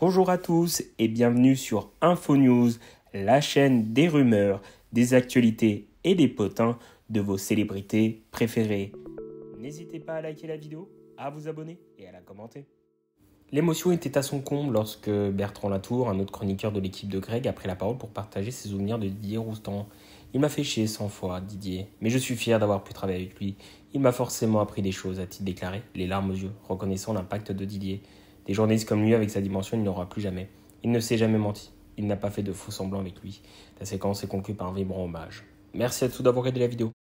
Bonjour à tous et bienvenue sur InfoNews, la chaîne des rumeurs, des actualités et des potins de vos célébrités préférées. N'hésitez pas à liker la vidéo, à vous abonner et à la commenter. L'émotion était à son comble lorsque Bertrand Latour, un autre chroniqueur de l'équipe de Greg, a pris la parole pour partager ses souvenirs de Didier Roustan. Il m'a fait chier 100 fois, Didier, mais je suis fier d'avoir pu travailler avec lui. Il m'a forcément appris des choses, a-t-il déclaré, les larmes aux yeux, reconnaissant l'impact de Didier. Des journalistes comme lui, avec sa dimension, il n'aura plus jamais. Il ne s'est jamais menti. Il n'a pas fait de faux semblants avec lui. La séquence est conclue par un vibrant hommage. Merci à tous d'avoir regardé la vidéo.